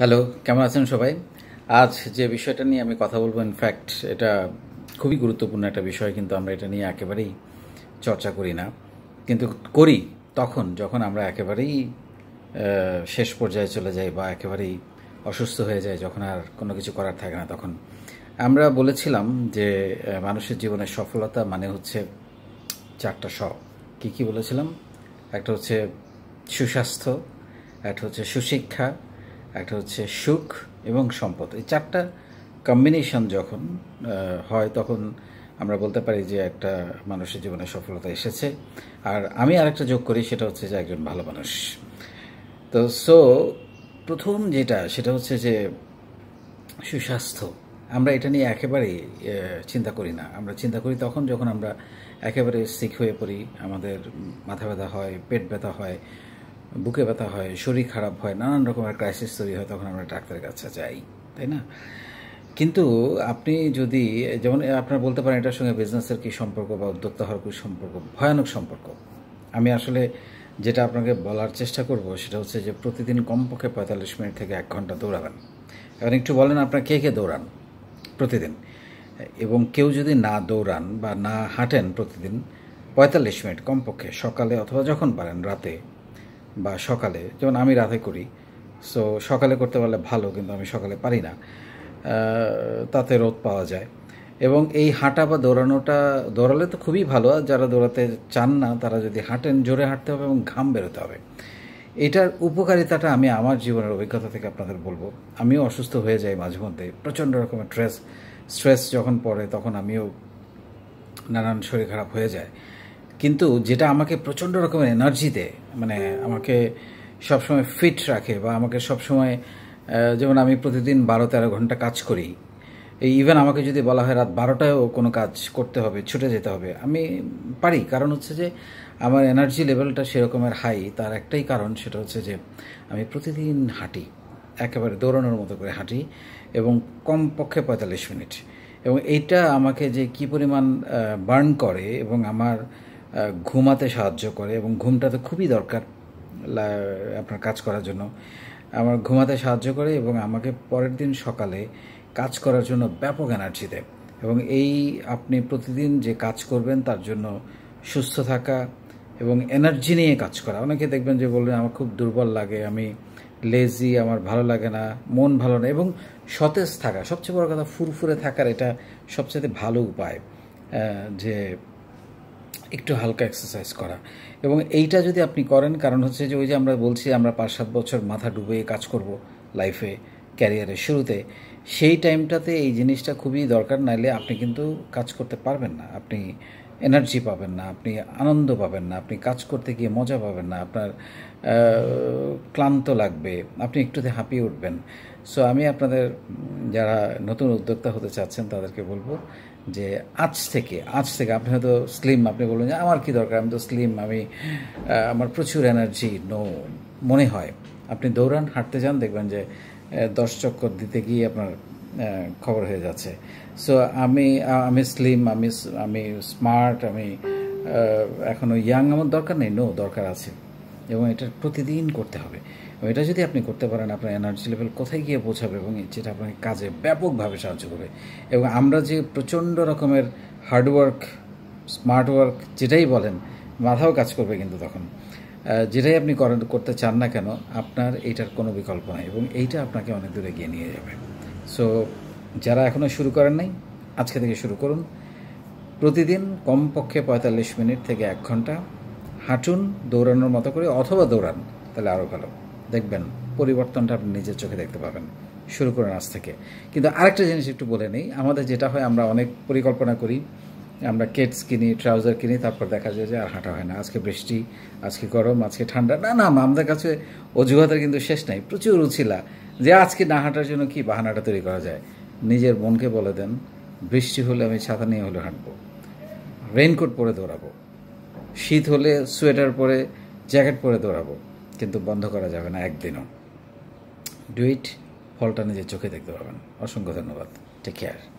hello কেমন আছেন সবাই আজ যে বিষয়টা নিয়ে আমি কথা বলবো ইনফ্যাক্ট এটা খুবই গুরুত্বপূর্ণ একটা বিষয় কিন্তু আমরা এটা নিয়ে একেবারেই চর্চা করি না কিন্তু করি তখন যখন আমরা একেবারেই শেষ পর্যায়ে চলে যাই বা একেবারেই অসুস্থ হয়ে যায় যখন আর কোনো কিছু করার থাকে না তখন আমরা বলেছিলাম যে মানুষের জীবনের সফলতা মানে হচ্ছে চারটা স কী কী বলেছিলাম একটা হচ্ছে সুস্বাস্থ্য একটা হচ্ছে সুশিক্ষা একটা হচ্ছে সুখ এবং সম্পদ এই চারটা কম্বিনেশন যখন হয় তখন আমরা বলতে পারি যে একটা মানুষের জীবনে সফলতা এসেছে আর আমি আরেকটা যোগ করি সেটা হচ্ছে যে একজন ভালো মানুষ তো সো প্রথম যেটা সেটা হচ্ছে যে সুস্বাস্থ্য আমরা এটা নিয়ে একেবারেই চিন্তা করি না আমরা চিন্তা করি তখন যখন আমরা একেবারে সিক হয়ে পড়ি আমাদের মাথা ব্যথা হয় পেট ব্যথা হয় বুকে ব্যথা হয় শরীর খারাপ হয় নানান রকমের ক্রাইসিস তৈরি হয় তখন আমরা ডাক্তারের কাছে যাই তাই না কিন্তু আপনি যদি যেমন আপনার বলতে পারেন এটার সঙ্গে বিজনেসের কী সম্পর্ক বা উদ্যোক্তা হওয়ার কী সম্পর্ক ভয়ানক সম্পর্ক আমি আসলে যেটা আপনাকে বলার চেষ্টা করব সেটা হচ্ছে যে প্রতিদিন কমপক্ষে পঁয়তাল্লিশ মিনিট থেকে এক ঘন্টা দৌড়াবেন এবার একটু বলেন আপনার কে কে দৌড়ান প্রতিদিন এবং কেউ যদি না দৌড়ান বা না হাঁটেন প্রতিদিন পঁয়তাল্লিশ মিনিট কমপক্ষে সকালে অথবা যখন পারেন রাতে বা সকালে যেমন আমি রাতে করি সো সকালে করতে পারলে ভালো কিন্তু আমি সকালে পারি না তাতে রোদ পাওয়া যায় এবং এই হাঁটা বা দৌড়ানোটা দৌড়ালে তো খুবই ভালো যারা দৌড়াতে চান না তারা যদি হাঁটেন জোরে হাঁটতে হবে এবং ঘাম বেরোতে হবে এটার উপকারিতাটা আমি আমার জীবনের অভিজ্ঞতা থেকে আপনাদের বলবো আমিও অসুস্থ হয়ে যাই মাঝে মধ্যে প্রচণ্ড রকমের স্ট্রেস স্ট্রেস যখন পড়ে তখন আমিও নানান শরীর খারাপ হয়ে যায় কিন্তু যেটা আমাকে প্রচণ্ড রকমের এনার্জি দেয় মানে আমাকে সবসময় ফিট রাখে বা আমাকে সবসময় যেমন আমি প্রতিদিন বারো তেরো ঘন্টা কাজ করি ইভেন আমাকে যদি বলা হয় রাত বারোটায়ও কোনো কাজ করতে হবে ছুটে যেতে হবে আমি পারি কারণ হচ্ছে যে আমার এনার্জি লেভেলটা সেরকমের হাই তার একটাই কারণ সেটা হচ্ছে যে আমি প্রতিদিন হাঁটি একেবারে দৌড়ানোর মতো করে হাঁটি এবং কমপক্ষে পঁয়তাল্লিশ মিনিট এবং এইটা আমাকে যে কি পরিমাণ বার্ন করে এবং আমার ঘুমাতে সাহায্য করে এবং ঘুমটা তো খুবই দরকার আপনার কাজ করার জন্য আমার ঘুমাতে সাহায্য করে এবং আমাকে পরের দিন সকালে কাজ করার জন্য ব্যাপক এনার্জি দেয় এবং এই আপনি প্রতিদিন যে কাজ করবেন তার জন্য সুস্থ থাকা এবং এনার্জি নিয়ে কাজ করা অনেকে দেখবেন যে বললেন আমার খুব দুর্বল লাগে আমি লেজি আমার ভালো লাগে না মন ভালো না এবং সতেজ থাকা সবচেয়ে বড় কথা ফুরফুরে থাকার এটা সবচেয়ে ভালো উপায় যে একটু হালকা এক্সারসাইজ করা এবং এইটা যদি আপনি করেন কারণ হচ্ছে যে ওই যে আমরা বলছি আমরা পাঁচ সাত বছর মাথা ডুবে কাজ করব লাইফে ক্যারিয়ারের শুরুতে সেই টাইমটাতে এই জিনিসটা খুবই দরকার নাইলে আপনি কিন্তু কাজ করতে পারবেন না আপনি এনার্জি পাবেন না আপনি আনন্দ পাবেন না আপনি কাজ করতে গিয়ে মজা পাবেন না আপনার ক্লান্ত লাগবে আপনি একটুতে হাঁপিয়ে উঠবেন সো আমি আপনাদের যারা নতুন উদ্যোক্তা হতে চাচ্ছেন তাদেরকে বলবো যে আজ থেকে আজ থেকে আপনি হয়তো স্লিম আপনি বলবেন যে আমার কি দরকার আমি তো স্লিম আমি আমার প্রচুর এনার্জি নো মনে হয় আপনি দৌড়ান হাঁটতে যান দেখবেন যে দশ চক্কর দিতে গিয়ে আপনার খবর হয়ে যাচ্ছে সো আমি আমি স্লিম আমি আমি স্মার্ট আমি এখনও ইয়াং আমার দরকার নেই নো দরকার আছে এবং এটা প্রতিদিন করতে হবে এবং এটা যদি আপনি করতে পারেন আপনার এনার্জি লেভেল কোথায় গিয়ে পৌঁছাবে এবং যেটা আপনাকে কাজে ব্যাপকভাবে সাহায্য করবে এবং আমরা যে প্রচণ্ড রকমের হার্ডওয়ার্ক স্মার্ট ওয়ার্ক যেটাই বলেন মাথাও কাজ করবে কিন্তু তখন যেটাই আপনি করেন করতে চান না কেন আপনার এটার কোনো বিকল্প নাই এবং এইটা আপনাকে অনেক দূরে গিয়ে নিয়ে যাবে সো যারা এখনও শুরু করেন নাই আজকে থেকে শুরু করুন প্রতিদিন কমপক্ষে পঁয়তাল্লিশ মিনিট থেকে এক ঘন্টা হাঁটুন দৌড়ানোর মতো করে অথবা দৌড়ান তাহলে আরও ভালো দেখবেন পরিবর্তনটা আপনি নিজের চোখে দেখতে পাবেন শুরু করেন আজ থেকে কিন্তু আরেকটা জিনিস একটু বলে নেই আমাদের যেটা হয় আমরা অনেক পরিকল্পনা করি আমরা কেটস কিনি ট্রাউজার কিনি তারপর দেখা যায় যে আর হাঁটা হয় না আজকে বৃষ্টি আজকে গরম আজকে ঠান্ডা না না আমাদের কাছে অজুহাতের কিন্তু শেষ নাই প্রচুর উচিলা যে আজকে না হাঁটার জন্য কি বাহানাটা তৈরি করা যায় নিজের বোনকে বলে দেন বৃষ্টি হলে আমি ছাতা নিয়ে হলে হাঁটবো রেইনকোট পরে দৌড়াবো শীত হলে সোয়েটার পরে জ্যাকেট পরে দৌড়াবো কিন্তু বন্ধ করা যাবে না একদিনও ডুইট ফলটা নিজের চোখে দেখতে পাবেন অসংখ্য ধন্যবাদ টেক কেয়ার